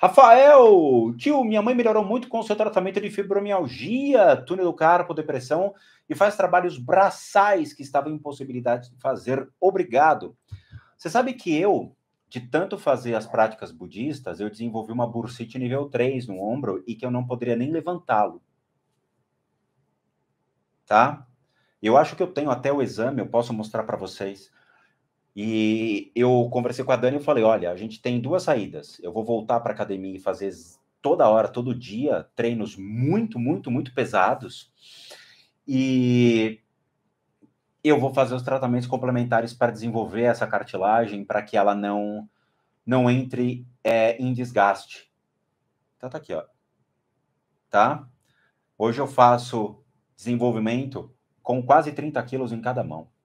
Rafael, tio, minha mãe melhorou muito com o seu tratamento de fibromialgia, túnel do carpo, depressão e faz trabalhos braçais que estava impossibilidade de fazer. Obrigado. Você sabe que eu, de tanto fazer as práticas budistas, eu desenvolvi uma bursite nível 3 no ombro e que eu não poderia nem levantá-lo. Tá? Eu acho que eu tenho até o exame, eu posso mostrar para vocês. E eu conversei com a Dani e falei: olha, a gente tem duas saídas. Eu vou voltar para academia e fazer toda hora, todo dia, treinos muito, muito, muito pesados. E eu vou fazer os tratamentos complementares para desenvolver essa cartilagem, para que ela não, não entre é, em desgaste. Então tá aqui, ó. Tá? Hoje eu faço desenvolvimento com quase 30 quilos em cada mão.